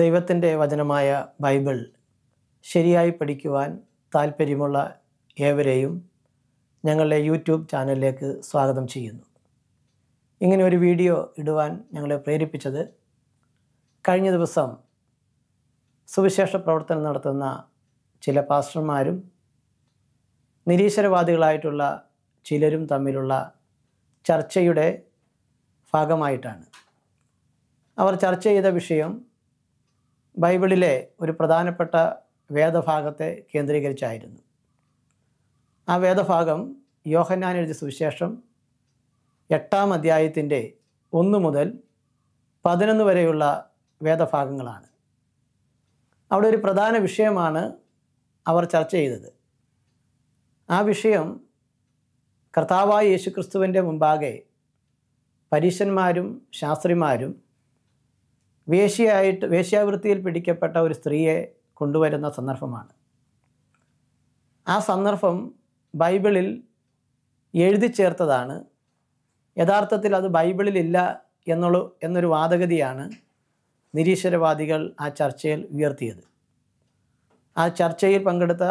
ദൈവത്തിൻ്റെ വചനമായ ബൈബിൾ ശരിയായി പഠിക്കുവാൻ താൽപ്പര്യമുള്ള ഏവരെയും ഞങ്ങളുടെ യൂട്യൂബ് ചാനലിലേക്ക് സ്വാഗതം ചെയ്യുന്നു ഇങ്ങനെ ഒരു വീഡിയോ ഇടുവാൻ ഞങ്ങളെ പ്രേരിപ്പിച്ചത് കഴിഞ്ഞ ദിവസം സുവിശേഷ പ്രവർത്തനം നടത്തുന്ന ചില പാസ്റ്റർമാരും നിരീശ്വരവാദികളായിട്ടുള്ള ചിലരും തമ്മിലുള്ള ചർച്ചയുടെ ഭാഗമായിട്ടാണ് അവർ ചർച്ച ചെയ്ത വിഷയം ബൈബിളിലെ ഒരു പ്രധാനപ്പെട്ട വേദഭാഗത്തെ കേന്ദ്രീകരിച്ചായിരുന്നു ആ വേദഭാഗം യോഹന്നാൻ എഴുതിയ സുവിശേഷം എട്ടാം അധ്യായത്തിൻ്റെ ഒന്ന് മുതൽ പതിനൊന്ന് വരെയുള്ള വേദഭാഗങ്ങളാണ് അവിടെ ഒരു പ്രധാന വിഷയമാണ് അവർ ചർച്ച ചെയ്തത് ആ വിഷയം കർത്താവായ യേശുക്രിസ്തുവിൻ്റെ മുമ്പാകെ പരീശന്മാരും ശാസ്ത്രിമാരും വേശ്യയായിട്ട് വേശ്യാവൃത്തിയിൽ പിടിക്കപ്പെട്ട ഒരു സ്ത്രീയെ കൊണ്ടുവരുന്ന സന്ദർഭമാണ് ആ സന്ദർഭം ബൈബിളിൽ എഴുതി ചേർത്തതാണ് യഥാർത്ഥത്തിൽ അത് ബൈബിളിൽ ഇല്ല എന്നുള്ള എന്നൊരു വാദഗതിയാണ് നിരീശ്വരവാദികൾ ആ ചർച്ചയിൽ ഉയർത്തിയത് ആ ചർച്ചയിൽ പങ്കെടുത്ത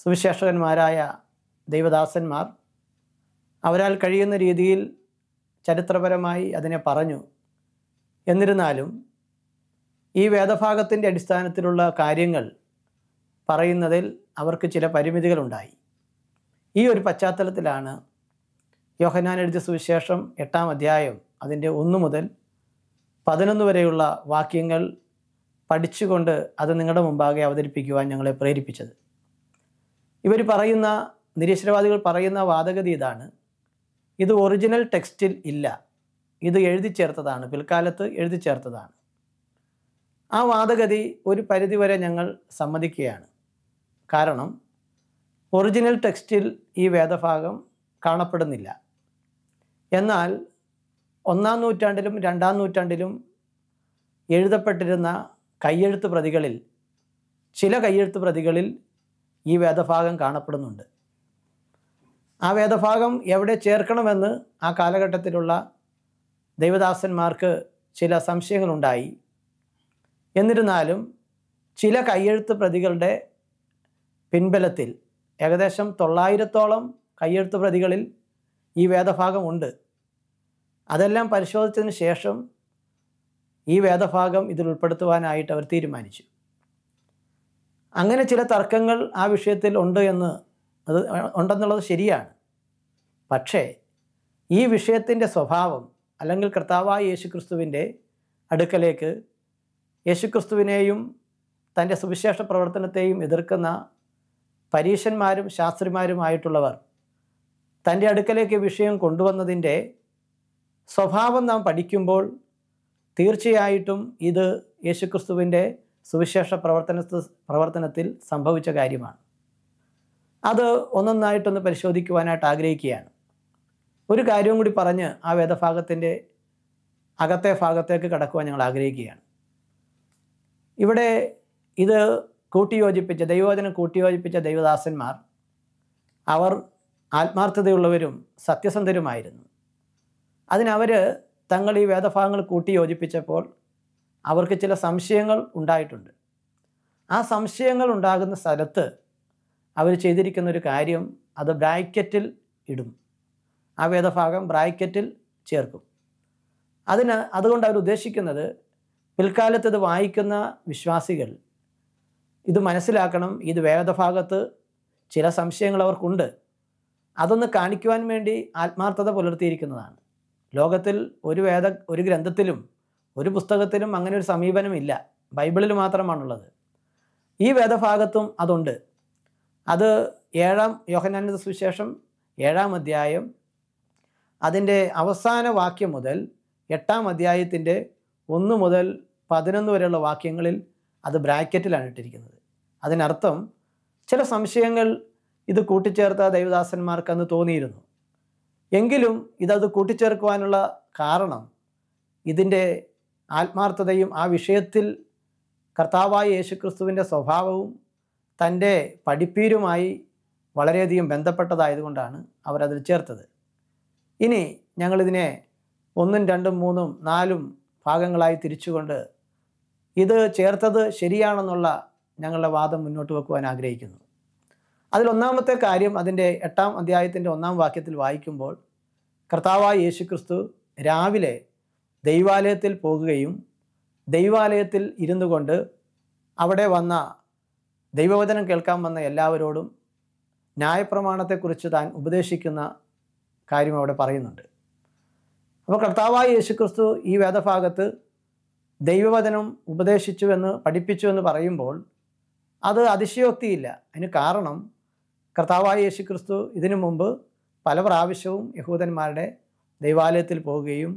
സുവിശേഷകന്മാരായ ദൈവദാസന്മാർ അവരാൽ കഴിയുന്ന രീതിയിൽ ചരിത്രപരമായി അതിനെ പറഞ്ഞു എന്നിരുന്നാലും ഈ വേദഭാഗത്തിൻ്റെ അടിസ്ഥാനത്തിലുള്ള കാര്യങ്ങൾ പറയുന്നതിൽ അവർക്ക് ചില പരിമിതികളുണ്ടായി ഈ ഒരു പശ്ചാത്തലത്തിലാണ് യോഹനാൻ എഴുതിയ സുവിശേഷം എട്ടാം അധ്യായം അതിൻ്റെ ഒന്ന് മുതൽ പതിനൊന്ന് വരെയുള്ള വാക്യങ്ങൾ പഠിച്ചുകൊണ്ട് അത് നിങ്ങളുടെ മുമ്പാകെ അവതരിപ്പിക്കുവാൻ ഞങ്ങളെ പ്രേരിപ്പിച്ചത് ഇവർ പറയുന്ന നിരീശ്വരവാദികൾ പറയുന്ന വാദഗതി ഇതാണ് ഇത് ഒറിജിനൽ ടെക്സ്റ്റിൽ ഇല്ല ഇത് എഴുതി ചേർത്തതാണ് പിൽക്കാലത്ത് എഴുതി ചേർത്തതാണ് ആ വാദഗതി ഒരു പരിധിവരെ ഞങ്ങൾ സമ്മതിക്കുകയാണ് കാരണം ഒറിജിനൽ ടെക്സ്റ്റിൽ ഈ വേദഭാഗം കാണപ്പെടുന്നില്ല എന്നാൽ ഒന്നാം നൂറ്റാണ്ടിലും രണ്ടാം നൂറ്റാണ്ടിലും എഴുതപ്പെട്ടിരുന്ന കയ്യെഴുത്ത് പ്രതികളിൽ ചില കയ്യെഴുത്ത് പ്രതികളിൽ ഈ വേദഭാഗം കാണപ്പെടുന്നുണ്ട് ആ വേദഭാഗം എവിടെ ചേർക്കണമെന്ന് ആ കാലഘട്ടത്തിലുള്ള ദൈവദാസന്മാർക്ക് ചില സംശയങ്ങളുണ്ടായി എന്നിരുന്നാലും ചില കയ്യെഴുത്ത് പ്രതികളുടെ പിൻബലത്തിൽ ഏകദേശം തൊള്ളായിരത്തോളം കയ്യെഴുത്ത് പ്രതികളിൽ ഈ വേദഭാഗമുണ്ട് അതെല്ലാം പരിശോധിച്ചതിന് ശേഷം ഈ വേദഭാഗം ഇതിൽ ഉൾപ്പെടുത്തുവാനായിട്ട് അവർ തീരുമാനിച്ചു അങ്ങനെ ചില തർക്കങ്ങൾ ആ വിഷയത്തിൽ ഉണ്ട് എന്ന് അത് ഉണ്ടെന്നുള്ളത് ശരിയാണ് പക്ഷേ ഈ വിഷയത്തിൻ്റെ സ്വഭാവം അല്ലെങ്കിൽ കർത്താവായ യേശുക്രിസ്തുവിൻ്റെ അടുക്കലേക്ക് യേശുക്രിസ്തുവിനെയും തൻ്റെ സുവിശേഷ പ്രവർത്തനത്തെയും എതിർക്കുന്ന പരീശന്മാരും ശാസ്ത്രിമാരുമായിട്ടുള്ളവർ തൻ്റെ അടുക്കലേക്ക് വിഷയം കൊണ്ടുവന്നതിൻ്റെ സ്വഭാവം നാം പഠിക്കുമ്പോൾ തീർച്ചയായിട്ടും ഇത് യേശുക്രിസ്തുവിൻ്റെ സുവിശേഷ പ്രവർത്തന പ്രവർത്തനത്തിൽ സംഭവിച്ച കാര്യമാണ് അത് ഒന്നൊന്നായിട്ടൊന്ന് പരിശോധിക്കുവാനായിട്ട് ആഗ്രഹിക്കുകയാണ് ഒരു കാര്യവും കൂടി പറഞ്ഞ് ആ വേദഭാഗത്തിൻ്റെ അകത്തെ ഭാഗത്തേക്ക് കടക്കുവാൻ ഞങ്ങൾ ആഗ്രഹിക്കുകയാണ് ഇവിടെ ഇത് കൂട്ടിയോജിപ്പിച്ച ദൈവവചനം കൂട്ടിയോജിപ്പിച്ച ദൈവദാസന്മാർ അവർ ആത്മാർത്ഥതയുള്ളവരും സത്യസന്ധരുമായിരുന്നു അതിനവർ തങ്ങൾ ഈ വേദഭാഗങ്ങൾ കൂട്ടിയോജിപ്പിച്ചപ്പോൾ അവർക്ക് ചില സംശയങ്ങൾ ഉണ്ടായിട്ടുണ്ട് ആ സംശയങ്ങൾ ഉണ്ടാകുന്ന സ്ഥലത്ത് അവർ ചെയ്തിരിക്കുന്ന ഒരു കാര്യം അത് ബ്രാക്കറ്റിൽ ഇടും ആ വേദഭാഗം ബ്രാക്കറ്റിൽ ചേർക്കും അതിന് അതുകൊണ്ട് അവർ ഉദ്ദേശിക്കുന്നത് പിൽക്കാലത്ത് ഇത് വായിക്കുന്ന വിശ്വാസികൾ ഇത് മനസ്സിലാക്കണം ഇത് വേദഭാഗത്ത് ചില സംശയങ്ങൾ അവർക്കുണ്ട് അതൊന്ന് കാണിക്കുവാൻ വേണ്ടി ആത്മാർത്ഥത പുലർത്തിയിരിക്കുന്നതാണ് ലോകത്തിൽ ഒരു വേദ ഒരു ഗ്രന്ഥത്തിലും ഒരു പുസ്തകത്തിലും അങ്ങനെ ഒരു സമീപനമില്ല ബൈബിളിൽ മാത്രമാണുള്ളത് ഈ വേദഭാഗത്തും അതുണ്ട് അത് ഏഴാം യോഹനാനന്ദ സുവിശേഷം ഏഴാം അധ്യായം അതിൻ്റെ അവസാന വാക്യം മുതൽ എട്ടാം അധ്യായത്തിൻ്റെ ഒന്ന് മുതൽ പതിനൊന്ന് വരെയുള്ള വാക്യങ്ങളിൽ അത് ബ്രാക്കറ്റിലാണ് ഇട്ടിരിക്കുന്നത് അതിനർത്ഥം ചില സംശയങ്ങൾ ഇത് കൂട്ടിച്ചേർത്ത ദൈവദാസന്മാർക്ക് അന്ന് തോന്നിയിരുന്നു എങ്കിലും ഇതത് കൂട്ടിച്ചേർക്കുവാനുള്ള കാരണം ഇതിൻ്റെ ആത്മാർത്ഥതയും ആ വിഷയത്തിൽ കർത്താവായ യേശുക്രിസ്തുവിൻ്റെ സ്വഭാവവും തൻ്റെ പഠിപ്പീരുമായി വളരെയധികം ബന്ധപ്പെട്ടതായതുകൊണ്ടാണ് അവരതിൽ ചേർത്തത് ഇനി ഞങ്ങളിതിനെ ഒന്നും രണ്ടും മൂന്നും നാലും ഭാഗങ്ങളായി തിരിച്ചുകൊണ്ട് ഇത് ചേർത്തത് ശരിയാണെന്നുള്ള ഞങ്ങളുടെ വാദം മുന്നോട്ട് വെക്കുവാൻ ആഗ്രഹിക്കുന്നു അതിലൊന്നാമത്തെ കാര്യം അതിൻ്റെ എട്ടാം അധ്യായത്തിൻ്റെ ഒന്നാം വാക്യത്തിൽ വായിക്കുമ്പോൾ കർത്താവായ യേശുക്രിസ്തു രാവിലെ ദൈവാലയത്തിൽ പോകുകയും ദൈവാലയത്തിൽ ഇരുന്നു കൊണ്ട് അവിടെ വന്ന ദൈവവചനം കേൾക്കാൻ വന്ന എല്ലാവരോടും ന്യായപ്രമാണത്തെക്കുറിച്ച് താൻ ഉപദേശിക്കുന്ന കാര്യം അവിടെ പറയുന്നുണ്ട് അപ്പോൾ കർത്താവായ യേശുക്രിസ്തു ഈ വേദഭാഗത്ത് ദൈവവചനം ഉപദേശിച്ചു എന്ന് പഠിപ്പിച്ചു എന്ന് പറയുമ്പോൾ അത് അതിശയോക്തിയില്ല അതിന് കാരണം കർത്താവായ യേശുക്രിസ്തു ഇതിനു മുമ്പ് പല പ്രാവശ്യവും യഹൂദന്മാരുടെ ദൈവാലയത്തിൽ പോവുകയും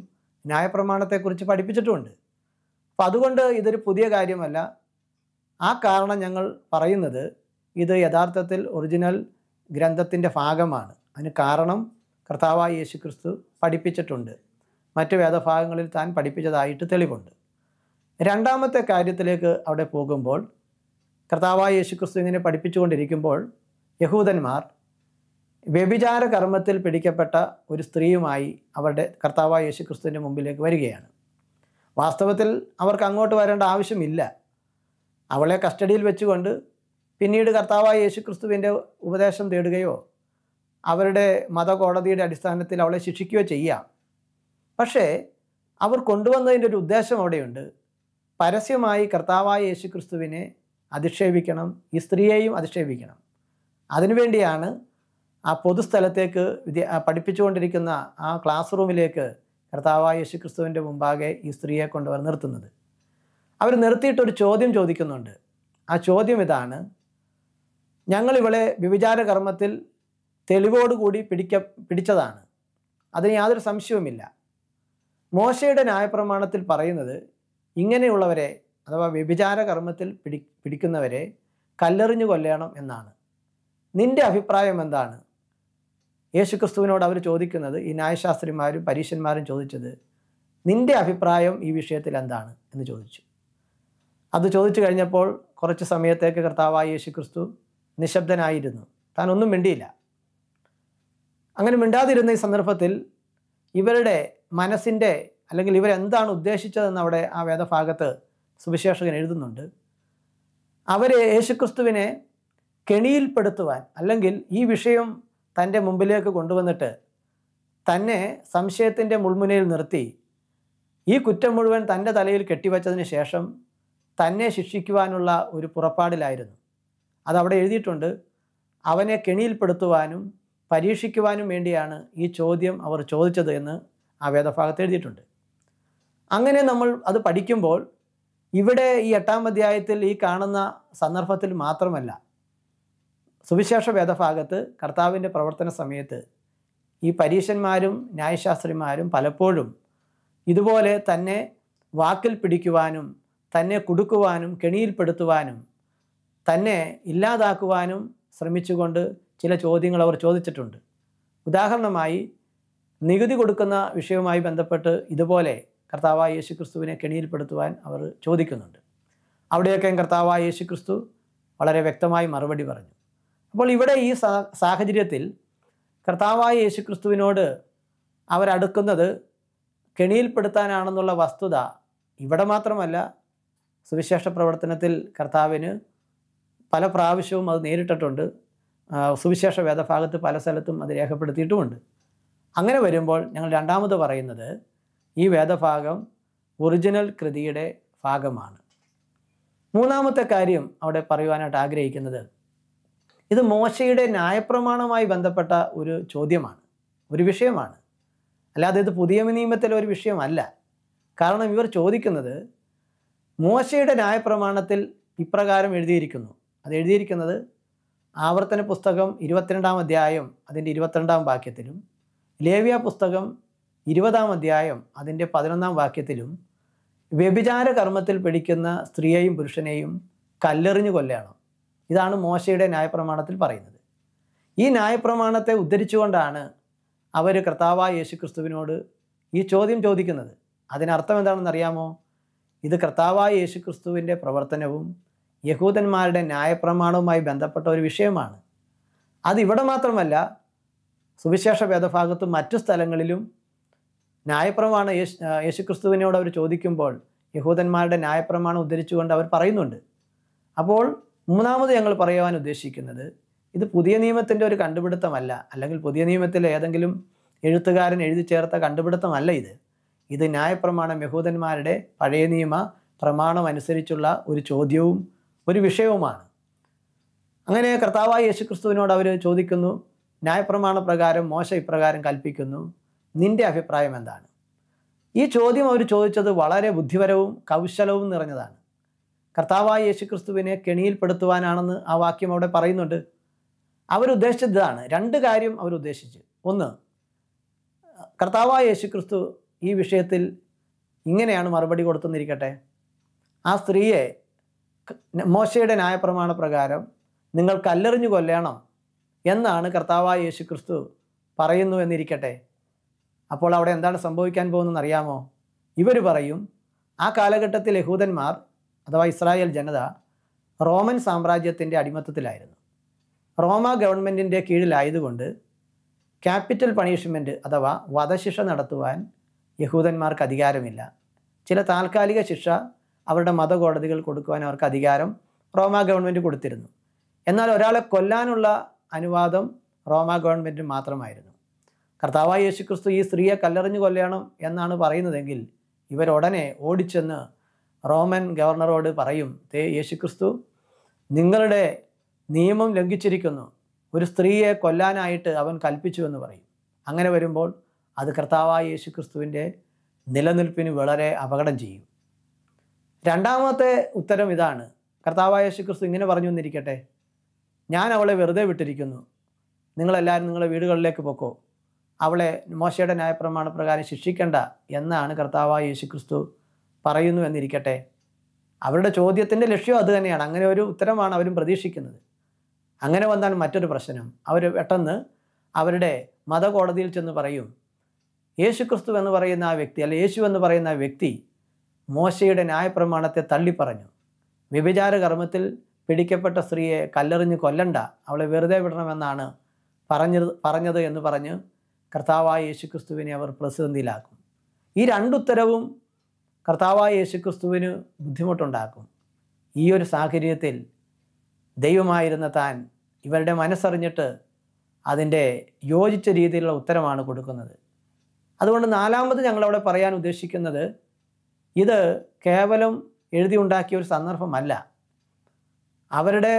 ന്യായപ്രമാണത്തെക്കുറിച്ച് പഠിപ്പിച്ചിട്ടുമുണ്ട് അപ്പം അതുകൊണ്ട് ഇതൊരു പുതിയ കാര്യമല്ല ആ കാരണം ഞങ്ങൾ പറയുന്നത് ഇത് യഥാർത്ഥത്തിൽ ഒറിജിനൽ ഗ്രന്ഥത്തിൻ്റെ ഭാഗമാണ് അതിന് കാരണം കർത്താവായ യേശു ക്രിസ്തു പഠിപ്പിച്ചിട്ടുണ്ട് മറ്റ് വേദഭാഗങ്ങളിൽ താൻ പഠിപ്പിച്ചതായിട്ട് തെളിവുണ്ട് രണ്ടാമത്തെ കാര്യത്തിലേക്ക് അവിടെ പോകുമ്പോൾ കർത്താവായ യേശുക്രിസ്തു ഇങ്ങനെ പഠിപ്പിച്ചുകൊണ്ടിരിക്കുമ്പോൾ യഹൂദന്മാർ വ്യഭിചാര കർമ്മത്തിൽ പിടിക്കപ്പെട്ട ഒരു സ്ത്രീയുമായി അവരുടെ കർത്താവായ ക്രിസ്തുവിൻ്റെ മുമ്പിലേക്ക് വരികയാണ് വാസ്തവത്തിൽ അവർക്ക് അങ്ങോട്ട് വരേണ്ട ആവശ്യമില്ല അവളെ കസ്റ്റഡിയിൽ വെച്ചുകൊണ്ട് പിന്നീട് കർത്താവായ ക്രിസ്തുവിൻ്റെ ഉപദേശം തേടുകയോ അവരുടെ മതകോടതിയുടെ അടിസ്ഥാനത്തിൽ അവളെ ശിക്ഷിക്കുകയോ ചെയ്യാം പക്ഷേ അവർ കൊണ്ടുവന്നതിൻ്റെ ഒരു ഉദ്ദേശം അവിടെയുണ്ട് പരസ്യമായി കർത്താവായ യേശു ക്രിസ്തുവിനെ അധിക്ഷേപിക്കണം ഈ സ്ത്രീയെയും അധിക്ഷേപിക്കണം അതിനുവേണ്ടിയാണ് ആ പൊതുസ്ഥലത്തേക്ക് വിദ്യ പഠിപ്പിച്ചുകൊണ്ടിരിക്കുന്ന ആ ക്ലാസ് റൂമിലേക്ക് കർത്താവായ യേശു ക്രിസ്തുവിൻ്റെ മുമ്പാകെ ഈ സ്ത്രീയെ കൊണ്ടുവർ നിർത്തുന്നത് അവർ നിർത്തിയിട്ടൊരു ചോദ്യം ചോദിക്കുന്നുണ്ട് ആ ചോദ്യം ഇതാണ് ഞങ്ങൾ ഇവളെ വ്യഭിചാര കർമ്മത്തിൽ തെളിവോടുകൂടി പിടിക്ക പിടിച്ചതാണ് അതിന് യാതൊരു സംശയവുമില്ല മോശയുടെ ന്യായപ്രമാണത്തിൽ പറയുന്നത് ഇങ്ങനെയുള്ളവരെ അഥവാ വ്യഭിചാര കർമ്മത്തിൽ പിടി പിടിക്കുന്നവരെ കല്ലെറിഞ്ഞു കൊല്ലണം എന്നാണ് നിന്റെ അഭിപ്രായം എന്താണ് യേശുക്രിസ്തുവിനോട് അവർ ചോദിക്കുന്നത് ഈ ന്യായശാസ്ത്രിമാരും പരീക്ഷന്മാരും ചോദിച്ചത് നിന്റെ അഭിപ്രായം ഈ വിഷയത്തിൽ എന്താണ് എന്ന് ചോദിച്ചു അത് ചോദിച്ചു കഴിഞ്ഞപ്പോൾ കുറച്ച് സമയത്തേക്ക് കർത്താവായ യേശുക്രിസ്തു നിശബ്ദനായിരുന്നു താൻ ഒന്നും മിണ്ടിയില്ല അങ്ങനെ മിണ്ടാതിരുന്ന ഈ സന്ദർഭത്തിൽ ഇവരുടെ മനസ്സിൻ്റെ അല്ലെങ്കിൽ ഇവരെന്താണ് ഉദ്ദേശിച്ചതെന്ന് അവിടെ ആ വേദഭാഗത്ത് സുവിശേഷകൻ എഴുതുന്നുണ്ട് അവരെ യേശുക്രിസ്തുവിനെ കെണിയിൽപ്പെടുത്തുവാൻ അല്ലെങ്കിൽ ഈ വിഷയം തൻ്റെ മുമ്പിലേക്ക് കൊണ്ടുവന്നിട്ട് തന്നെ സംശയത്തിൻ്റെ മുൾമുനയിൽ നിർത്തി ഈ കുറ്റം മുഴുവൻ തൻ്റെ തലയിൽ കെട്ടിവച്ചതിന് ശേഷം തന്നെ ശിക്ഷിക്കുവാനുള്ള ഒരു പുറപ്പാടിലായിരുന്നു അതവിടെ എഴുതിയിട്ടുണ്ട് അവനെ കെണിയിൽപ്പെടുത്തുവാനും പരീക്ഷിക്കുവാനും വേണ്ടിയാണ് ഈ ചോദ്യം അവർ ചോദിച്ചത് എന്ന് ആ വേദഭാഗത്ത് എഴുതിയിട്ടുണ്ട് അങ്ങനെ നമ്മൾ അത് പഠിക്കുമ്പോൾ ഇവിടെ ഈ എട്ടാം അധ്യായത്തിൽ ഈ കാണുന്ന സന്ദർഭത്തിൽ മാത്രമല്ല സുവിശേഷ വേദഭാഗത്ത് കർത്താവിൻ്റെ പ്രവർത്തന സമയത്ത് ഈ പരീശന്മാരും ന്യായശാസ്ത്രിമാരും പലപ്പോഴും ഇതുപോലെ തന്നെ വാക്കിൽ പിടിക്കുവാനും തന്നെ കുടുക്കുവാനും കെണിയിൽപ്പെടുത്തുവാനും തന്നെ ഇല്ലാതാക്കുവാനും ശ്രമിച്ചുകൊണ്ട് ചില ചോദ്യങ്ങൾ അവർ ചോദിച്ചിട്ടുണ്ട് ഉദാഹരണമായി നികുതി കൊടുക്കുന്ന വിഷയവുമായി ബന്ധപ്പെട്ട് ഇതുപോലെ കർത്താവായ യേശു ക്രിസ്തുവിനെ കെണിയിൽപ്പെടുത്തുവാൻ അവർ ചോദിക്കുന്നുണ്ട് അവിടെയൊക്കെ കർത്താവായ യേശു ക്രിസ്തു വളരെ വ്യക്തമായി മറുപടി പറഞ്ഞു അപ്പോൾ ഇവിടെ ഈ സാഹചര്യത്തിൽ കർത്താവായ യേശു ക്രിസ്തുവിനോട് അവരടുക്കുന്നത് കെണിയിൽപ്പെടുത്താനാണെന്നുള്ള വസ്തുത ഇവിടെ മാത്രമല്ല സുവിശേഷ പ്രവർത്തനത്തിൽ കർത്താവിന് പല പ്രാവശ്യവും അത് നേരിട്ടിട്ടുണ്ട് സുവിശേഷ വേദഭാഗത്ത് പല സ്ഥലത്തും അത് രേഖപ്പെടുത്തിയിട്ടുമുണ്ട് അങ്ങനെ വരുമ്പോൾ ഞങ്ങൾ രണ്ടാമത് പറയുന്നത് ഈ വേദഭാഗം ഒറിജിനൽ കൃതിയുടെ ഭാഗമാണ് മൂന്നാമത്തെ കാര്യം അവിടെ പറയുവാനായിട്ട് ആഗ്രഹിക്കുന്നത് ഇത് മോശയുടെ ന്യായപ്രമാണവുമായി ബന്ധപ്പെട്ട ഒരു ചോദ്യമാണ് ഒരു വിഷയമാണ് അല്ലാതെ ഇത് പുതിയ നിയമത്തിലെ ഒരു വിഷയമല്ല കാരണം ഇവർ ചോദിക്കുന്നത് മോശയുടെ ന്യായപ്രമാണത്തിൽ ഇപ്രകാരം എഴുതിയിരിക്കുന്നു അത് എഴുതിയിരിക്കുന്നത് ആവർത്തന പുസ്തകം ഇരുപത്തിരണ്ടാം അധ്യായം അതിൻ്റെ ഇരുപത്തിരണ്ടാം വാക്യത്തിലും ലേവ്യ പുസ്തകം ഇരുപതാം അധ്യായം അതിൻ്റെ പതിനൊന്നാം വാക്യത്തിലും വ്യഭിചാര കർമ്മത്തിൽ പിടിക്കുന്ന സ്ത്രീയെയും പുരുഷനെയും കല്ലെറിഞ്ഞു കൊല്ലണം ഇതാണ് മോശയുടെ ന്യായപ്രമാണത്തിൽ പറയുന്നത് ഈ ന്യായപ്രമാണത്തെ ഉദ്ധരിച്ചുകൊണ്ടാണ് അവർ കർത്താവായ യേശു ക്രിസ്തുവിനോട് ഈ ചോദ്യം ചോദിക്കുന്നത് അതിനർത്ഥം എന്താണെന്ന് അറിയാമോ ഇത് കർത്താവായ യേശു ക്രിസ്തുവിൻ്റെ പ്രവർത്തനവും യഹൂദന്മാരുടെ ന്യായപ്രമാണവുമായി ബന്ധപ്പെട്ട ഒരു വിഷയമാണ് അതിവിടെ മാത്രമല്ല സുവിശേഷ വേദഭാഗത്തും മറ്റു സ്ഥലങ്ങളിലും ന്യായപ്രമാണ യേശു യേശുക്രിസ്തുവിനോട് അവർ ചോദിക്കുമ്പോൾ യഹൂദന്മാരുടെ ന്യായപ്രമാണം ഉദ്ധരിച്ചുകൊണ്ട് അവർ പറയുന്നുണ്ട് അപ്പോൾ മൂന്നാമത് ഞങ്ങൾ പറയുവാൻ ഉദ്ദേശിക്കുന്നത് ഇത് പുതിയ നിയമത്തിൻ്റെ ഒരു കണ്ടുപിടുത്തമല്ല അല്ലെങ്കിൽ പുതിയ നിയമത്തിൽ ഏതെങ്കിലും എഴുത്തുകാരൻ എഴുതി ചേർത്ത കണ്ടുപിടുത്തമല്ല ഇത് ഇത് ന്യായപ്രമാണം യഹൂദന്മാരുടെ പഴയ നിയമ പ്രമാണം അനുസരിച്ചുള്ള ഒരു ചോദ്യവും ഒരു വിഷയവുമാണ് അങ്ങനെ കർത്താവായ യേശുക്രിസ്തുവിനോട് അവർ ചോദിക്കുന്നു ന്യായപ്രമാണ പ്രകാരം മോശ ഇപ്രകാരം കൽപ്പിക്കുന്നു നിന്റെ അഭിപ്രായം എന്താണ് ഈ ചോദ്യം അവർ ചോദിച്ചത് വളരെ ബുദ്ധിപരവും കൗശലവും നിറഞ്ഞതാണ് കർത്താവായ യേശുക്രിസ്തുവിനെ കെണിയിൽപ്പെടുത്തുവാനാണെന്ന് ആ വാക്യം അവിടെ പറയുന്നുണ്ട് അവരുദ്ദേശിച്ചതാണ് രണ്ട് കാര്യം അവരുദ്ദേശിച്ചു ഒന്ന് കർത്താവായ യേശുക്രിസ്തു ഈ വിഷയത്തിൽ ഇങ്ങനെയാണ് മറുപടി കൊടുത്തെന്നിരിക്കട്ടെ ആ സ്ത്രീയെ മോശയുടെ ന്യായപ്രമാണ പ്രകാരം നിങ്ങൾ കല്ലെറിഞ്ഞു കൊല്ലണം എന്നാണ് കർത്താവായ യേശു ക്രിസ്തു പറയുന്നു എന്നിരിക്കട്ടെ അപ്പോൾ അവിടെ എന്താണ് സംഭവിക്കാൻ പോകുന്നതെന്ന് അറിയാമോ ഇവർ പറയും ആ കാലഘട്ടത്തിൽ യഹൂദന്മാർ അഥവാ ഇസ്രായേൽ ജനത റോമൻ സാമ്രാജ്യത്തിൻ്റെ അടിമത്തത്തിലായിരുന്നു റോമ ഗവൺമെൻറ്റിൻ്റെ കീഴിലായതുകൊണ്ട് ക്യാപിറ്റൽ പണിഷ്മെൻറ്റ് അഥവാ വധശിക്ഷ നടത്തുവാൻ യഹൂദന്മാർക്ക് അധികാരമില്ല ചില താൽക്കാലിക ശിക്ഷ അവരുടെ മതകോടതികൾ കൊടുക്കുവാൻ അവർക്ക് അധികാരം റോമ ഗവൺമെൻറ് കൊടുത്തിരുന്നു എന്നാൽ ഒരാളെ കൊല്ലാനുള്ള അനുവാദം റോമ ഗവൺമെൻറ് മാത്രമായിരുന്നു കർത്താവായ യേശുക്രിസ്തു ഈ സ്ത്രീയെ കല്ലെറിഞ്ഞു കൊല്ലണം എന്നാണ് പറയുന്നതെങ്കിൽ ഇവരുടനെ ഓടിച്ചെന്ന് റോമൻ ഗവർണറോട് പറയും തേ യേശുക്രിസ്തു നിങ്ങളുടെ നിയമം ലംഘിച്ചിരിക്കുന്നു ഒരു സ്ത്രീയെ കൊല്ലാനായിട്ട് അവൻ കൽപ്പിച്ചു എന്ന് പറയും അങ്ങനെ വരുമ്പോൾ അത് കർത്താവായ യേശുക്രിസ്തുവിൻ്റെ നിലനിൽപ്പിന് വളരെ അപകടം ചെയ്യും രണ്ടാമത്തെ ഉത്തരം ഇതാണ് കർത്താവായ യേശുക്രിസ്തു ഇങ്ങനെ പറഞ്ഞു വന്നിരിക്കട്ടെ ഞാൻ അവളെ വെറുതെ വിട്ടിരിക്കുന്നു നിങ്ങളെല്ലാവരും നിങ്ങളുടെ വീടുകളിലേക്ക് പൊക്കോ അവളെ മോശയുടെ ന്യായപ്രമാണ പ്രകാരം ശിക്ഷിക്കേണ്ട എന്നാണ് കർത്താവായ യേശുക്രിസ്തു പറയുന്നു എന്നിരിക്കട്ടെ അവരുടെ ചോദ്യത്തിൻ്റെ ലക്ഷ്യം അത് തന്നെയാണ് അങ്ങനെ ഒരു ഉത്തരമാണ് അവരും പ്രതീക്ഷിക്കുന്നത് അങ്ങനെ വന്നാൽ മറ്റൊരു പ്രശ്നം അവർ പെട്ടെന്ന് അവരുടെ മതകോടതിയിൽ ചെന്ന് പറയും യേശുക്രിസ്തു എന്ന് പറയുന്ന ആ വ്യക്തി അല്ലെ യേശു എന്ന് പറയുന്ന ആ വ്യക്തി മോശയുടെ ന്യായപ്രമാണത്തെ തള്ളിപ്പറഞ്ഞു വ്യഭിചാര കർമ്മത്തിൽ പിടിക്കപ്പെട്ട സ്ത്രീയെ കല്ലെറിഞ്ഞ് കൊല്ലണ്ട അവളെ വെറുതെ വിടണമെന്നാണ് പറഞ്ഞത് പറഞ്ഞത് എന്ന് പറഞ്ഞ് കർത്താവായ യേശുക്രിസ്തുവിനെ അവർ പ്രതിസന്ധിയിലാക്കും ഈ രണ്ടുത്തരവും കർത്താവായ യേശുക്രിസ്തുവിന് ബുദ്ധിമുട്ടുണ്ടാക്കും ഈ ഒരു സാഹചര്യത്തിൽ ദൈവമായിരുന്ന താൻ ഇവരുടെ മനസ്സറിഞ്ഞിട്ട് അതിൻ്റെ യോജിച്ച രീതിയിലുള്ള ഉത്തരമാണ് കൊടുക്കുന്നത് അതുകൊണ്ട് നാലാമത് ഞങ്ങളവിടെ പറയാൻ ഉദ്ദേശിക്കുന്നത് ഇത് കേവലം എഴുതി ഉണ്ടാക്കിയ ഒരു സന്ദർഭമല്ല അവരുടെ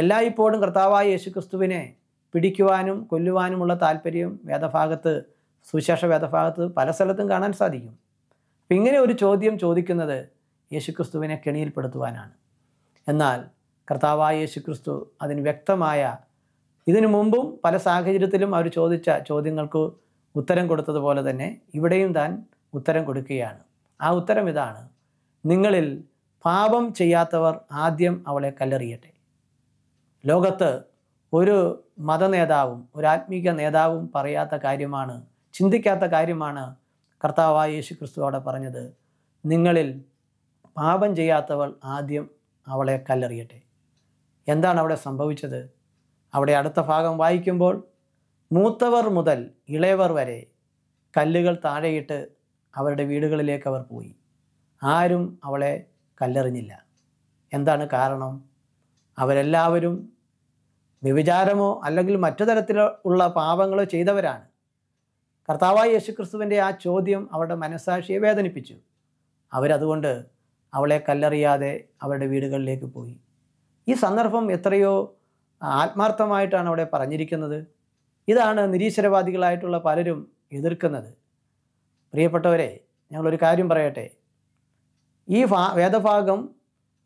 എല്ലായ്പ്പോഴും കർത്താവായ യേശുക്രിസ്തുവിനെ പിടിക്കുവാനും കൊല്ലുവാനുമുള്ള താല്പര്യം വേദഭാഗത്ത് സുവിശേഷ വേദഭാഗത്ത് പല സ്ഥലത്തും കാണാൻ സാധിക്കും അപ്പം ഇങ്ങനെ ഒരു ചോദ്യം ചോദിക്കുന്നത് യേശുക്രിസ്തുവിനെ കെണിയിൽപ്പെടുത്തുവാനാണ് എന്നാൽ കർത്താവായ യേശുക്രിസ്തു അതിന് വ്യക്തമായ ഇതിനു മുമ്പും പല സാഹചര്യത്തിലും അവർ ചോദിച്ച ചോദ്യങ്ങൾക്ക് ഉത്തരം കൊടുത്തതുപോലെ തന്നെ ഇവിടെയും താൻ ഉത്തരം കൊടുക്കുകയാണ് ആ ഉത്തരം ഇതാണ് നിങ്ങളിൽ പാപം ചെയ്യാത്തവർ ആദ്യം അവളെ കല്ലെറിയട്ടെ ലോകത്ത് ഒരു മതനേതാവും ഒരു ആത്മീക നേതാവും പറയാത്ത കാര്യമാണ് ചിന്തിക്കാത്ത കാര്യമാണ് കർത്താവായ യേശു ക്രിസ്തു അവിടെ പറഞ്ഞത് നിങ്ങളിൽ പാപം ചെയ്യാത്തവൾ ആദ്യം അവളെ കല്ലെറിയട്ടെ എന്താണ് അവിടെ സംഭവിച്ചത് അവിടെ അടുത്ത ഭാഗം വായിക്കുമ്പോൾ മൂത്തവർ മുതൽ ഇളയവർ വരെ കല്ലുകൾ താഴെയിട്ട് അവരുടെ വീടുകളിലേക്ക് അവർ പോയി ആരും അവളെ കല്ലെറിഞ്ഞില്ല എന്താണ് കാരണം അവരെല്ലാവരും വ്യഭിചാരമോ അല്ലെങ്കിൽ മറ്റു തരത്തിലുള്ള പാപങ്ങളോ ചെയ്തവരാണ് കർത്താവായ യേശുക്രിസ്തുവിൻ്റെ ആ ചോദ്യം അവരുടെ മനസ്സാക്ഷിയെ വേദനിപ്പിച്ചു അവരതുകൊണ്ട് അവളെ കല്ലെറിയാതെ അവരുടെ വീടുകളിലേക്ക് പോയി ഈ സന്ദർഭം എത്രയോ ആത്മാർത്ഥമായിട്ടാണ് അവിടെ പറഞ്ഞിരിക്കുന്നത് ഇതാണ് നിരീശ്വരവാദികളായിട്ടുള്ള പലരും എതിർക്കുന്നത് പ്രിയപ്പെട്ടവരെ ഞങ്ങളൊരു കാര്യം പറയട്ടെ ഈ ഭാ വേദഭാഗം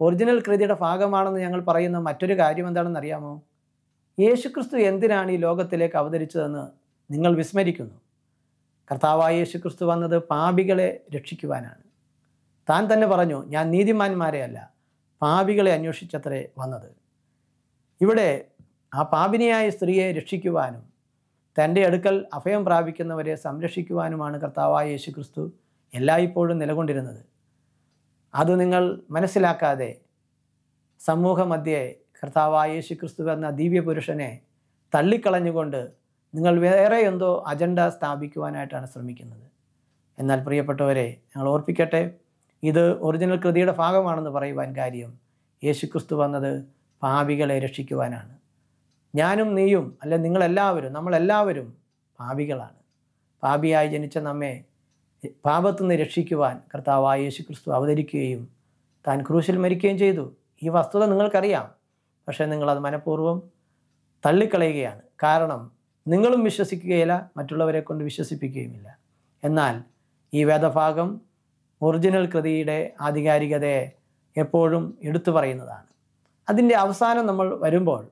ഒറിജിനൽ കൃതിയുടെ ഭാഗമാണെന്ന് ഞങ്ങൾ പറയുന്ന മറ്റൊരു കാര്യം എന്താണെന്ന് അറിയാമോ യേശുക്രിസ്തു എന്തിനാണ് ഈ ലോകത്തിലേക്ക് അവതരിച്ചതെന്ന് നിങ്ങൾ വിസ്മരിക്കുന്നു കർത്താവായ യേശുക്രിസ്തു വന്നത് പാപികളെ രക്ഷിക്കുവാനാണ് താൻ തന്നെ പറഞ്ഞു ഞാൻ നീതിമാന്മാരെ അല്ല പാപികളെ അന്വേഷിച്ചത്രേ വന്നത് ഇവിടെ ആ പാപിനിയായ സ്ത്രീയെ രക്ഷിക്കുവാനും തൻ്റെ അടുക്കൽ അഭയം പ്രാപിക്കുന്നവരെ സംരക്ഷിക്കുവാനുമാണ് കർത്താവായ യേശു ക്രിസ്തു എല്ലായ്പ്പോഴും നിലകൊണ്ടിരുന്നത് അത് നിങ്ങൾ മനസ്സിലാക്കാതെ സമൂഹമധ്യേ കർത്താവായ യേശു ക്രിസ്തു എന്ന ദിവ്യപുരുഷനെ തള്ളിക്കളഞ്ഞുകൊണ്ട് നിങ്ങൾ വേറെ എന്തോ അജണ്ട സ്ഥാപിക്കുവാനായിട്ടാണ് ശ്രമിക്കുന്നത് എന്നാൽ പ്രിയപ്പെട്ടവരെ ഞങ്ങൾ ഓർപ്പിക്കട്ടെ ഇത് ഒറിജിനൽ കൃതിയുടെ ഭാഗമാണെന്ന് പറയുവാൻ കാര്യം യേശു ക്രിസ്തു വന്നത് പാപികളെ രക്ഷിക്കുവാനാണ് ഞാനും നീയും അല്ലെ നിങ്ങളെല്ലാവരും നമ്മളെല്ലാവരും പാപികളാണ് പാപിയായി ജനിച്ച നമ്മെ പാപത്തു നിന്ന് രക്ഷിക്കുവാൻ കർത്താവായ യേശു ക്രിസ്തു അവതരിക്കുകയും താൻ ക്രൂശിൽ മരിക്കുകയും ചെയ്തു ഈ വസ്തുത നിങ്ങൾക്കറിയാം പക്ഷേ നിങ്ങളത് മനഃപൂർവ്വം തള്ളിക്കളയുകയാണ് കാരണം നിങ്ങളും വിശ്വസിക്കുകയില്ല മറ്റുള്ളവരെ കൊണ്ട് വിശ്വസിപ്പിക്കുകയുമില്ല എന്നാൽ ഈ വേദഭാഗം ഒറിജിനൽ കൃതിയുടെ ആധികാരികതയെ എപ്പോഴും എടുത്തു പറയുന്നതാണ് അതിൻ്റെ അവസാനം നമ്മൾ വരുമ്പോൾ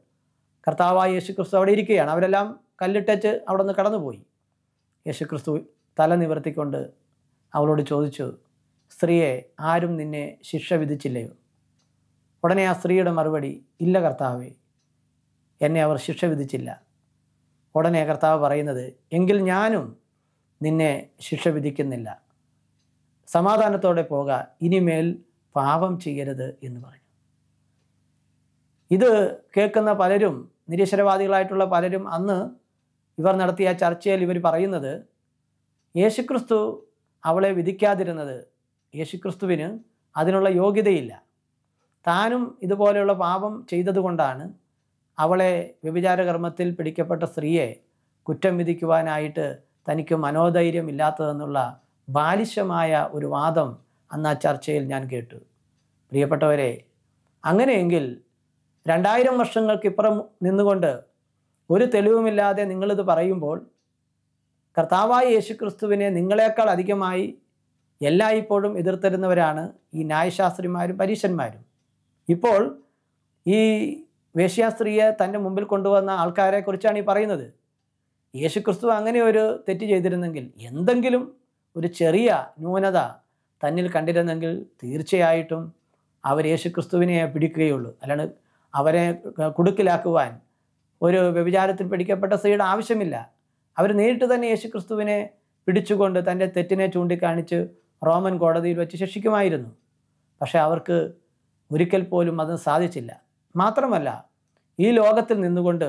കർത്താവായ യേശുക്രിസ്തു അവിടെ ഇരിക്കുകയാണ് അവരെല്ലാം കല്ലിട്ടച്ച് അവിടെ നിന്ന് കടന്നുപോയി യേശുക്രിസ്തു തല നിവർത്തിക്കൊണ്ട് അവളോട് ചോദിച്ചു സ്ത്രീയെ ആരും നിന്നെ ശിക്ഷ വിധിച്ചില്ലയോ ഉടനെ ആ സ്ത്രീയുടെ മറുപടി ഇല്ല കർത്താവേ എന്നെ അവർ ശിക്ഷ വിധിച്ചില്ല ഉടനെ കർത്താവ് പറയുന്നത് എങ്കിൽ ഞാനും നിന്നെ ശിക്ഷ വിധിക്കുന്നില്ല സമാധാനത്തോടെ പോക ഇനിമേൽ പാപം ചെയ്യരുത് എന്ന് പറയും ഇത് കേൾക്കുന്ന പലരും നിരീശ്വരവാദികളായിട്ടുള്ള പലരും അന്ന് ഇവർ നടത്തിയ ചർച്ചയിൽ ഇവർ പറയുന്നത് യേശുക്രിസ്തു അവളെ വിധിക്കാതിരുന്നത് യേശുക്രിസ്തുവിന് അതിനുള്ള യോഗ്യതയില്ല താനും ഇതുപോലെയുള്ള പാപം ചെയ്തതുകൊണ്ടാണ് അവളെ വ്യഭിചാരകർമ്മത്തിൽ പിടിക്കപ്പെട്ട സ്ത്രീയെ കുറ്റം വിധിക്കുവാനായിട്ട് തനിക്ക് മനോധൈര്യം ഇല്ലാത്തതെന്നുള്ള ബാലിശമായ ഒരു വാദം അന്ന് ആ ചർച്ചയിൽ ഞാൻ കേട്ടു പ്രിയപ്പെട്ടവരെ അങ്ങനെയെങ്കിൽ രണ്ടായിരം വർഷങ്ങൾക്കിപ്പുറം നിന്നുകൊണ്ട് ഒരു തെളിവുമില്ലാതെ നിങ്ങളിത് പറയുമ്പോൾ കർത്താവായ യേശുക്രിസ്തുവിനെ നിങ്ങളെക്കാൾ അധികമായി എല്ലായ്പ്പോഴും എതിർത്തരുന്നവരാണ് ഈ ന്യായശാസ്ത്രിമാരും പരീശന്മാരും ഇപ്പോൾ ഈ വേശ്യാസ്ത്രീയെ തൻ്റെ മുമ്പിൽ കൊണ്ടുവന്ന ആൾക്കാരെ കുറിച്ചാണ് ഈ പറയുന്നത് യേശുക്രിസ്തു അങ്ങനെ ഒരു തെറ്റ് ചെയ്തിരുന്നെങ്കിൽ എന്തെങ്കിലും ഒരു ചെറിയ ന്യൂനത തന്നിൽ കണ്ടിരുന്നെങ്കിൽ തീർച്ചയായിട്ടും അവർ യേശുക്രിസ്തുവിനെ പിടിക്കുകയുള്ളൂ അല്ലാണ്ട് അവരെ കുടുക്കിലാക്കുവാൻ ഒരു വ്യഭിചാരത്തിൽ പിടിക്കപ്പെട്ട സ്ത്രീയുടെ ആവശ്യമില്ല അവർ നേരിട്ട് തന്നെ യേശുക്രിസ്തുവിനെ പിടിച്ചുകൊണ്ട് തൻ്റെ തെറ്റിനെ ചൂണ്ടിക്കാണിച്ച് റോമൻ കോടതിയിൽ വെച്ച് ശിക്ഷിക്കുമായിരുന്നു പക്ഷേ അവർക്ക് ഒരിക്കൽ പോലും അത് സാധിച്ചില്ല മാത്രമല്ല ഈ ലോകത്തിൽ നിന്നുകൊണ്ട്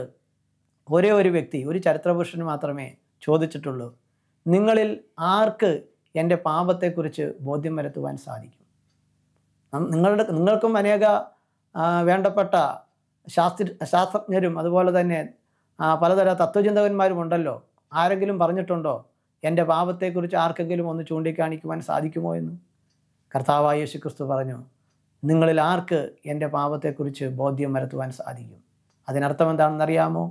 ഒരേ ഒരു വ്യക്തി ഒരു ചരിത്രപുരുഷന് മാത്രമേ ചോദിച്ചിട്ടുള്ളൂ നിങ്ങളിൽ ആർക്ക് എൻ്റെ പാപത്തെക്കുറിച്ച് ബോധ്യം വരുത്തുവാൻ സാധിക്കും നിങ്ങളുടെ നിങ്ങൾക്കും അനേക വേണ്ടപ്പെട്ട ശാസ്ത്ര ശാസ്ത്രജ്ഞരും അതുപോലെ തന്നെ പലതര തത്വചിന്തകന്മാരും ഉണ്ടല്ലോ ആരെങ്കിലും പറഞ്ഞിട്ടുണ്ടോ എൻ്റെ പാപത്തെക്കുറിച്ച് ആർക്കെങ്കിലും ഒന്ന് ചൂണ്ടിക്കാണിക്കുവാൻ സാധിക്കുമോ എന്ന് കർത്താവായ യേശു ക്രിസ്തു പറഞ്ഞു നിങ്ങളിൽ ആർക്ക് എൻ്റെ പാപത്തെക്കുറിച്ച് ബോധ്യം വരുത്തുവാൻ സാധിക്കും അതിനർത്ഥം എന്താണെന്നറിയാമോ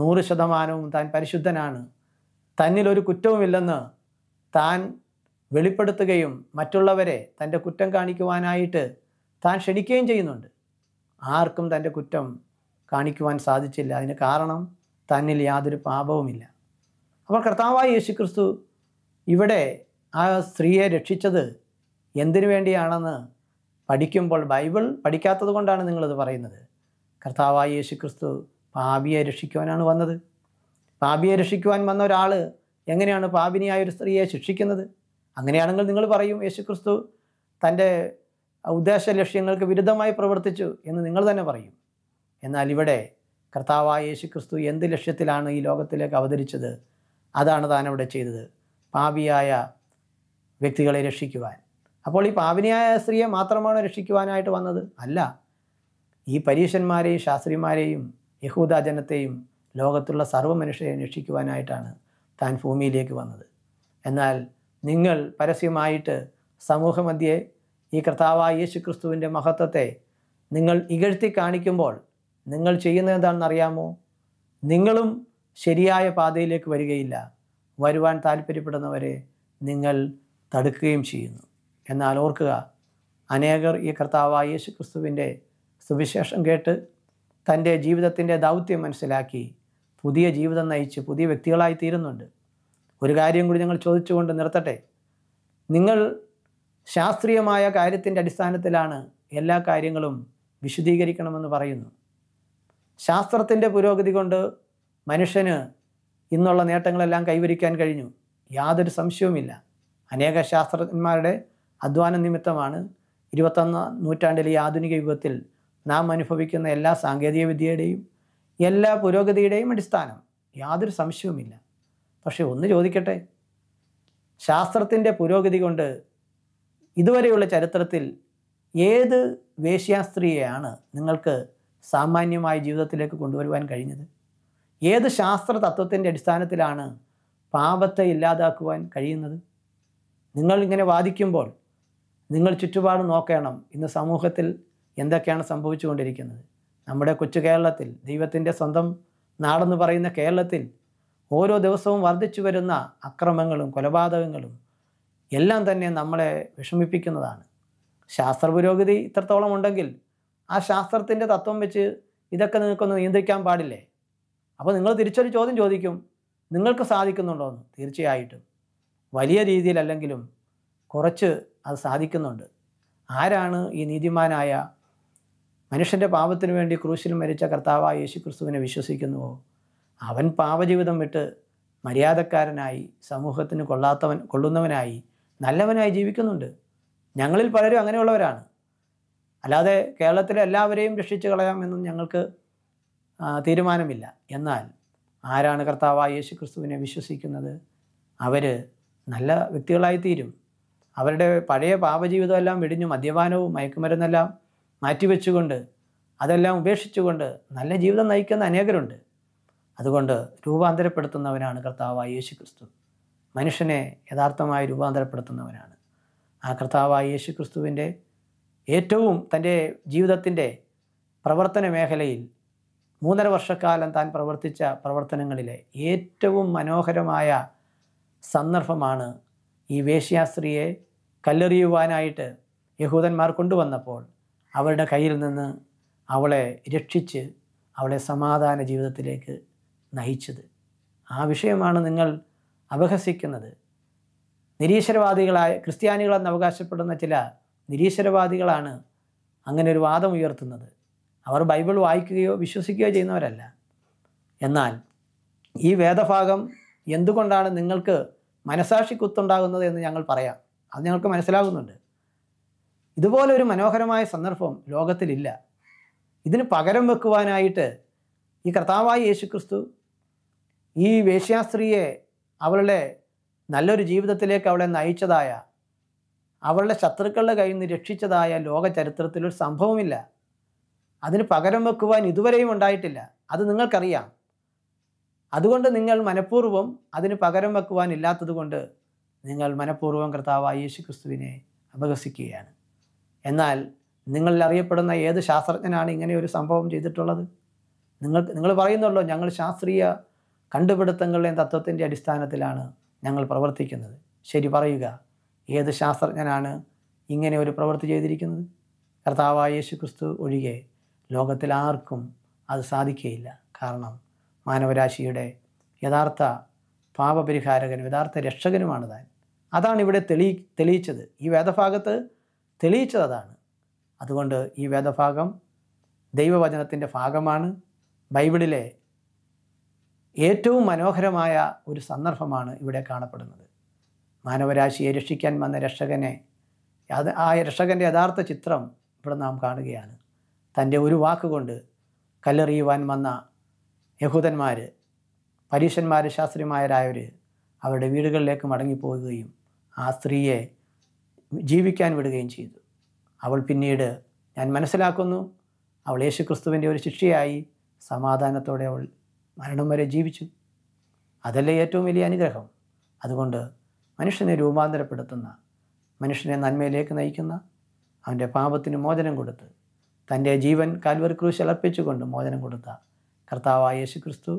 നൂറ് ശതമാനവും താൻ പരിശുദ്ധനാണ് തന്നിലൊരു കുറ്റവുമില്ലെന്ന് താൻ വെളിപ്പെടുത്തുകയും മറ്റുള്ളവരെ തൻ്റെ കുറ്റം കാണിക്കുവാനായിട്ട് താൻ ക്ഷണിക്കുകയും ചെയ്യുന്നുണ്ട് ആർക്കും തൻ്റെ കുറ്റം കാണിക്കുവാൻ സാധിച്ചില്ല അതിന് കാരണം തന്നിൽ യാതൊരു പാപവുമില്ല അപ്പോൾ കർത്താവായ യേശുക്രിസ്തു ഇവിടെ ആ സ്ത്രീയെ രക്ഷിച്ചത് എന്തിനു വേണ്ടിയാണെന്ന് പഠിക്കുമ്പോൾ ബൈബിൾ പഠിക്കാത്തത് കൊണ്ടാണ് നിങ്ങളിത് പറയുന്നത് കർത്താവായ യേശുക്രിസ്തു പാപിയെ രക്ഷിക്കുവാനാണ് വന്നത് പാപിയെ രക്ഷിക്കുവാൻ വന്ന ഒരാൾ എങ്ങനെയാണ് പാപിനിയായ ഒരു സ്ത്രീയെ ശിക്ഷിക്കുന്നത് അങ്ങനെയാണെങ്കിൽ നിങ്ങൾ പറയും യേശുക്രിസ്തു തൻ്റെ ഉദ്ദേശ ലക്ഷ്യങ്ങൾക്ക് വിരുദ്ധമായി പ്രവർത്തിച്ചു എന്ന് നിങ്ങൾ തന്നെ പറയും എന്നാൽ ഇവിടെ കർത്താവായ യേശു ക്രിസ്തു എന്ത് ലക്ഷ്യത്തിലാണ് ഈ ലോകത്തിലേക്ക് അവതരിച്ചത് അതാണ് താൻ അവിടെ ചെയ്തത് പാപിയായ വ്യക്തികളെ രക്ഷിക്കുവാൻ അപ്പോൾ ഈ പാപിനിയായ സ്ത്രീയെ മാത്രമാണ് രക്ഷിക്കുവാനായിട്ട് വന്നത് അല്ല ഈ പരീശന്മാരെയും ശാസ്ത്രിമാരെയും യഹൂദ ജനത്തെയും ലോകത്തുള്ള സർവ്വ മനുഷ്യരെയും രക്ഷിക്കുവാനായിട്ടാണ് താൻ ഭൂമിയിലേക്ക് വന്നത് എന്നാൽ നിങ്ങൾ പരസ്യമായിട്ട് സമൂഹമധ്യേ ഈ കർത്താവായ യേശു ക്രിസ്തുവിൻ്റെ മഹത്വത്തെ നിങ്ങൾ ഇകഴ്ത്തി കാണിക്കുമ്പോൾ നിങ്ങൾ ചെയ്യുന്ന എന്താണെന്ന് അറിയാമോ നിങ്ങളും ശരിയായ പാതയിലേക്ക് വരികയില്ല വരുവാൻ താല്പര്യപ്പെടുന്നവരെ നിങ്ങൾ തടുക്കുകയും ചെയ്യുന്നു എന്നാൽ ഓർക്കുക അനേകർ ഈ കർത്താവായ യേശു ക്രിസ്തുവിൻ്റെ സുവിശേഷം കേട്ട് തൻ്റെ ജീവിതത്തിൻ്റെ ദൗത്യം മനസ്സിലാക്കി പുതിയ ജീവിതം നയിച്ച് പുതിയ വ്യക്തികളായി തീരുന്നുണ്ട് ഒരു കാര്യം കൂടി ഞങ്ങൾ ചോദിച്ചുകൊണ്ട് നിർത്തട്ടെ നിങ്ങൾ ശാസ്ത്രീയമായ കാര്യത്തിൻ്റെ അടിസ്ഥാനത്തിലാണ് എല്ലാ കാര്യങ്ങളും വിശദീകരിക്കണമെന്ന് പറയുന്നു ശാസ്ത്രത്തിൻ്റെ പുരോഗതി കൊണ്ട് മനുഷ്യന് ഇന്നുള്ള നേട്ടങ്ങളെല്ലാം കൈവരിക്കാൻ കഴിഞ്ഞു യാതൊരു സംശയവുമില്ല അനേക ശാസ്ത്രജ്ഞന്മാരുടെ അധ്വാന നിമിത്തമാണ് ഇരുപത്തൊന്നാം നൂറ്റാണ്ടിലെ ഈ ആധുനിക യുഗത്തിൽ നാം അനുഭവിക്കുന്ന എല്ലാ സാങ്കേതിക വിദ്യയുടെയും എല്ലാ പുരോഗതിയുടെയും അടിസ്ഥാനം യാതൊരു സംശയവുമില്ല പക്ഷേ ഒന്ന് ചോദിക്കട്ടെ ശാസ്ത്രത്തിൻ്റെ പുരോഗതി കൊണ്ട് ഇതുവരെയുള്ള ചരിത്രത്തിൽ ഏത് വേശ്യാസ്ത്രീയെയാണ് നിങ്ങൾക്ക് സാമാന്യമായ ജീവിതത്തിലേക്ക് കൊണ്ടുവരുവാൻ കഴിഞ്ഞത് ഏത് ശാസ്ത്ര തത്വത്തിൻ്റെ അടിസ്ഥാനത്തിലാണ് പാപത്തെ ഇല്ലാതാക്കുവാൻ കഴിയുന്നത് നിങ്ങൾ ഇങ്ങനെ വാദിക്കുമ്പോൾ നിങ്ങൾ ചുറ്റുപാട് നോക്കണം ഇന്ന് സമൂഹത്തിൽ എന്തൊക്കെയാണ് സംഭവിച്ചുകൊണ്ടിരിക്കുന്നത് നമ്മുടെ കൊച്ചു കേരളത്തിൽ ദൈവത്തിൻ്റെ സ്വന്തം നാടെന്ന് പറയുന്ന കേരളത്തിൽ ഓരോ ദിവസവും വർദ്ധിച്ചു വരുന്ന അക്രമങ്ങളും കൊലപാതകങ്ങളും എല്ലാം തന്നെ നമ്മളെ വിഷമിപ്പിക്കുന്നതാണ് ശാസ്ത്ര പുരോഗതി ഇത്രത്തോളം ഉണ്ടെങ്കിൽ ആ ശാസ്ത്രത്തിൻ്റെ തത്വം വെച്ച് ഇതൊക്കെ നിങ്ങൾക്കൊന്ന് നിയന്ത്രിക്കാൻ പാടില്ലേ അപ്പോൾ നിങ്ങൾ തിരിച്ചൊരു ചോദ്യം ചോദിക്കും നിങ്ങൾക്ക് സാധിക്കുന്നുണ്ടോ എന്ന് തീർച്ചയായിട്ടും വലിയ രീതിയിലല്ലെങ്കിലും കുറച്ച് അത് സാധിക്കുന്നുണ്ട് ആരാണ് ഈ നീതിമാനായ മനുഷ്യൻ്റെ പാപത്തിന് വേണ്ടി ക്രൂശിൽ മരിച്ച കർത്താവായ യേശു ക്രിസ്തുവിനെ വിശ്വസിക്കുന്നുവോ അവൻ പാപജീവിതം വിട്ട് മര്യാദക്കാരനായി സമൂഹത്തിന് കൊള്ളാത്തവൻ കൊള്ളുന്നവനായി നല്ലവനായി ജീവിക്കുന്നുണ്ട് ഞങ്ങളിൽ പലരും അങ്ങനെയുള്ളവരാണ് അല്ലാതെ കേരളത്തിലെ എല്ലാവരെയും രക്ഷിച്ചു കളയാമെന്നും ഞങ്ങൾക്ക് തീരുമാനമില്ല എന്നാൽ ആരാണ് കർത്താവായ യേശു ക്രിസ്തുവിനെ വിശ്വസിക്കുന്നത് അവർ നല്ല വ്യക്തികളായി തീരും അവരുടെ പഴയ പാപജീവിതമെല്ലാം വെടിഞ്ഞു മദ്യപാനവും മയക്കുമരുന്നെല്ലാം മാറ്റിവെച്ചുകൊണ്ട് അതെല്ലാം ഉപേക്ഷിച്ചുകൊണ്ട് നല്ല ജീവിതം നയിക്കുന്ന അനേകരുണ്ട് അതുകൊണ്ട് രൂപാന്തരപ്പെടുത്തുന്നവനാണ് കർത്താവായ യേശു ക്രിസ്തു മനുഷ്യനെ യഥാർത്ഥമായി രൂപാന്തരപ്പെടുത്തുന്നവനാണ് ആ കർത്താവായ യേശു ക്രിസ്തുവിൻ്റെ ഏറ്റവും തൻ്റെ ജീവിതത്തിൻ്റെ പ്രവർത്തന മേഖലയിൽ മൂന്നര വർഷക്കാലം താൻ പ്രവർത്തിച്ച പ്രവർത്തനങ്ങളിലെ ഏറ്റവും മനോഹരമായ സന്ദർഭമാണ് ഈ വേശ്യാസ്ത്രീയെ കല്ലെറിയുവാനായിട്ട് യഹൂദന്മാർ കൊണ്ടുവന്നപ്പോൾ അവരുടെ കയ്യിൽ നിന്ന് അവളെ രക്ഷിച്ച് അവളെ സമാധാന ജീവിതത്തിലേക്ക് നയിച്ചത് ആ വിഷയമാണ് നിങ്ങൾ അപഹസിക്കുന്നത് നിരീശ്വരവാദികളായ ക്രിസ്ത്യാനികളെന്ന് അവകാശപ്പെടുന്ന ചില നിരീശ്വരവാദികളാണ് അങ്ങനെ ഒരു വാദം ഉയർത്തുന്നത് അവർ ബൈബിൾ വായിക്കുകയോ വിശ്വസിക്കുകയോ ചെയ്യുന്നവരല്ല എന്നാൽ ഈ വേദഭാഗം എന്തുകൊണ്ടാണ് നിങ്ങൾക്ക് മനസാക്ഷി കുത്തുണ്ടാകുന്നത് എന്ന് ഞങ്ങൾ പറയാം അത് ഞങ്ങൾക്ക് മനസ്സിലാകുന്നുണ്ട് ഇതുപോലെ ഒരു മനോഹരമായ സന്ദർഭം ലോകത്തിലില്ല ഇതിന് പകരം വെക്കുവാനായിട്ട് ഈ കർത്താവായ യേശുക്രിസ്തു ഈ വേശ്യാസ്ത്രീയെ അവളുടെ നല്ലൊരു ജീവിതത്തിലേക്ക് അവളെ നയിച്ചതായ അവളുടെ ശത്രുക്കളുടെ കയ്യിൽ നിന്ന് രക്ഷിച്ചതായ ലോക ചരിത്രത്തിലൊരു സംഭവമില്ല അതിന് പകരം വെക്കുവാൻ ഇതുവരെയും ഉണ്ടായിട്ടില്ല അത് നിങ്ങൾക്കറിയാം അതുകൊണ്ട് നിങ്ങൾ മനഃപൂർവ്വം അതിന് പകരം വെക്കുവാൻ ഇല്ലാത്തതുകൊണ്ട് നിങ്ങൾ മനഃപൂർവ്വം കർത്താവായ യേശു ക്രിസ്തുവിനെ അപഹസിക്കുകയാണ് എന്നാൽ നിങ്ങളിൽ അറിയപ്പെടുന്ന ഏത് ശാസ്ത്രജ്ഞനാണ് ഇങ്ങനെ ഒരു സംഭവം ചെയ്തിട്ടുള്ളത് നിങ്ങൾ നിങ്ങൾ പറയുന്നല്ലോ ഞങ്ങൾ ശാസ്ത്രീയ കണ്ടുപിടുത്തങ്ങളുടെയും തത്വത്തിൻ്റെ അടിസ്ഥാനത്തിലാണ് ഞങ്ങൾ പ്രവർത്തിക്കുന്നത് ശരി പറയുക ഏത് ശാസ്ത്രജ്ഞനാണ് ഇങ്ങനെ ഒരു പ്രവൃത്തി ചെയ്തിരിക്കുന്നത് കർത്താവായ യേശു ക്രിസ്തു ഒഴികെ ലോകത്തിൽ ആർക്കും അത് സാധിക്കുകയില്ല കാരണം മാനവരാശിയുടെ യഥാർത്ഥ പാപപരിഹാരകനും യഥാർത്ഥ രക്ഷകനുമാണ് താൻ അതാണ് ഇവിടെ തെളി തെളിയിച്ചത് ഈ വേദഭാഗത്ത് തെളിയിച്ചത് അതാണ് അതുകൊണ്ട് ഈ വേദഭാഗം ദൈവവചനത്തിൻ്റെ ഭാഗമാണ് ബൈബിളിലെ ഏറ്റവും മനോഹരമായ ഒരു സന്ദർഭമാണ് ഇവിടെ കാണപ്പെടുന്നത് മാനവരാശിയെ രക്ഷിക്കാൻ വന്ന രക്ഷകനെ അത് ആ രക്ഷകൻ്റെ യഥാർത്ഥ ചിത്രം ഇവിടെ നാം കാണുകയാണ് തൻ്റെ ഒരു വാക്കുകൊണ്ട് കല്ലെറിയുവാൻ വന്ന യഹൂദന്മാർ പരീഷന്മാർ ശാസ്ത്രിമാരായവർ അവരുടെ വീടുകളിലേക്ക് മടങ്ങിപ്പോവുകയും ആ സ്ത്രീയെ ജീവിക്കാൻ വിടുകയും ചെയ്തു അവൾ പിന്നീട് ഞാൻ മനസ്സിലാക്കുന്നു അവൾ യേശുക്രിസ്തുവിൻ്റെ ഒരു ശിക്ഷയായി സമാധാനത്തോടെ അവൾ മരണം വരെ ജീവിച്ചു അതല്ലേ ഏറ്റവും വലിയ അനുഗ്രഹം അതുകൊണ്ട് മനുഷ്യനെ രൂപാന്തരപ്പെടുത്തുന്ന മനുഷ്യനെ നന്മയിലേക്ക് നയിക്കുന്ന അവൻ്റെ പാപത്തിന് മോചനം കൊടുത്ത് തൻ്റെ ജീവൻ കാൽവറി ക്രൂശ് അർപ്പിച്ചുകൊണ്ട് മോചനം കൊടുത്ത കർത്താവായ യേശു ക്രിസ്തു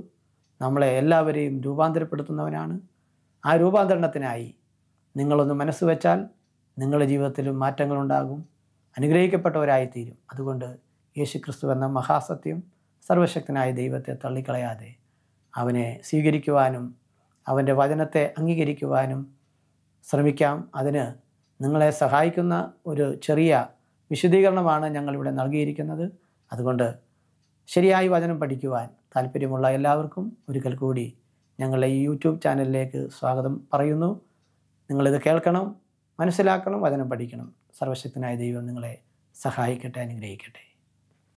നമ്മളെ എല്ലാവരെയും രൂപാന്തരപ്പെടുത്തുന്നവനാണ് ആ രൂപാന്തരണത്തിനായി നിങ്ങളൊന്ന് മനസ്സ് വെച്ചാൽ നിങ്ങളുടെ ജീവിതത്തിലും മാറ്റങ്ങളുണ്ടാകും അനുഗ്രഹിക്കപ്പെട്ടവരായിത്തീരും അതുകൊണ്ട് യേശു ക്രിസ്തു എന്ന മഹാസത്യം സർവശക്തനായ ദൈവത്തെ തള്ളിക്കളയാതെ അവനെ സ്വീകരിക്കുവാനും അവൻ്റെ വചനത്തെ അംഗീകരിക്കുവാനും ശ്രമിക്കാം അതിന് നിങ്ങളെ സഹായിക്കുന്ന ഒരു ചെറിയ വിശദീകരണമാണ് ഞങ്ങളിവിടെ നൽകിയിരിക്കുന്നത് അതുകൊണ്ട് ശരിയായി വചനം പഠിക്കുവാൻ താല്പര്യമുള്ള എല്ലാവർക്കും ഒരിക്കൽ കൂടി ഞങ്ങളുടെ ഈ യൂട്യൂബ് ചാനലിലേക്ക് സ്വാഗതം പറയുന്നു നിങ്ങളിത് കേൾക്കണം മനസ്സിലാക്കണം വചനം പഠിക്കണം സർവശക്തനായ ദൈവം നിങ്ങളെ സഹായിക്കട്ടെ അനുഗ്രഹിക്കട്ടെ